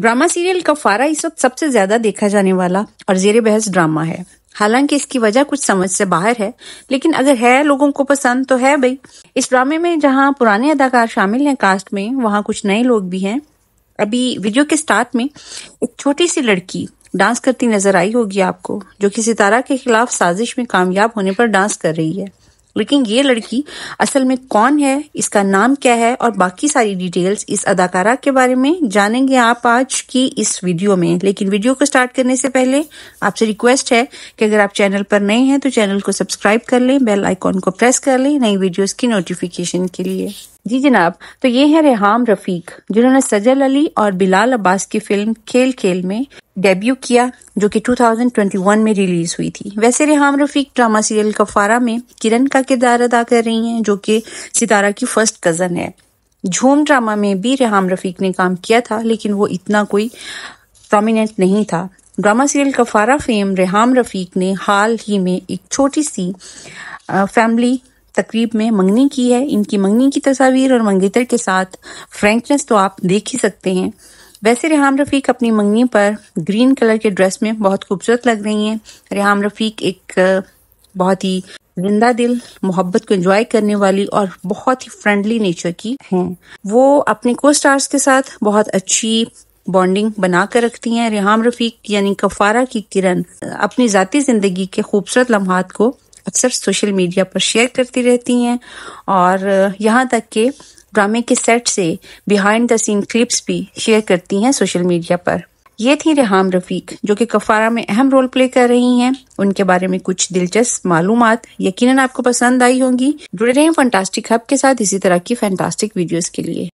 drama serial कफारा इस वक्त सबसे ज्यादा देखा जाने वाला और जेर बहस ड्रामा है हालांकि इसकी वजह कुछ समझ से बाहर है लेकिन अगर है लोगों को पसंद तो है भाई इस ड्रामे में जहां पुराने अदाकार शामिल हैं कास्ट में वहां कुछ नए लोग भी हैं अभी वीडियो के स्टार्ट में एक छोटी सी लड़की डांस करती नजर आई होगी आपको जो कि सितारा के खिलाफ साजिश में कामयाब होने पर डांस कर रही है लेकिन ये लड़की असल में कौन है इसका नाम क्या है और बाकी सारी डिटेल्स इस अदाकारा के बारे में जानेंगे आप आज की इस वीडियो में लेकिन वीडियो को स्टार्ट करने से पहले आपसे रिक्वेस्ट है कि अगर आप चैनल पर नए हैं तो चैनल को सब्सक्राइब कर लें बेल आइकॉन को प्रेस कर लें नई वीडियोस की नोटिफिकेशन के लिए जी जनाब तो ये है रेहाम रफीक जिन्होंने सजल अली और बिलाल अब्बास की फिल्म खेल खेल में डेब्यू किया जो कि 2021 में रिलीज हुई थी वैसे रेहम रफीक ड्रामा सीरियल कफारा में किरण का किरदार अदा कर रही हैं जो कि सितारा की फर्स्ट कज़न है झूम ड्रामा में भी रेहम रफीक ने काम किया था लेकिन वो इतना कोई प्रोमिनेंट नहीं था drama serial Kaffara fame Reham Rafiq ने हाल ही में एक छोटी सी फैमिली तकरीब में मंगनी की है इनकी मंगनी की तस्वीर और मंगेतर के साथ फ्रेंकनेस तो आप देख ही सकते हैं वैसे रेहाम रफ़ीक अपनी मंगनी पर ग्रीन कलर के ड्रेस में बहुत खूबसूरत लग रही हैं रेहाम रफ़ीक एक बहुत ही जिंदा दिल मोहब्बत को एंजॉय करने वाली और बहुत ही फ्रेंडली नेचर की हैं वो अपने को स्टार्स के साथ बहुत अच्छी बॉन्डिंग बना कर रखती हैं रेहाम रफीक यानी कफारा की किरण अपनी ज़ाती ज़िंदगी के खूबसूरत लम्हात को अक्सर सोशल मीडिया पर शेयर करती रहती हैं और यहाँ तक के ड्रामे के सेट से बिहाइंड द सीन क्लिप्स भी शेयर करती हैं सोशल मीडिया पर ये थी रेहाम रफीक जो कि कफारा में अहम रोल प्ले कर रही हैं उनके बारे में कुछ दिलचस्प मालूम यकीनन आपको पसंद आई होंगी जुड़े हैं फंटास्टिक हब के साथ इसी तरह की फैंटास्टिक वीडियोस के लिए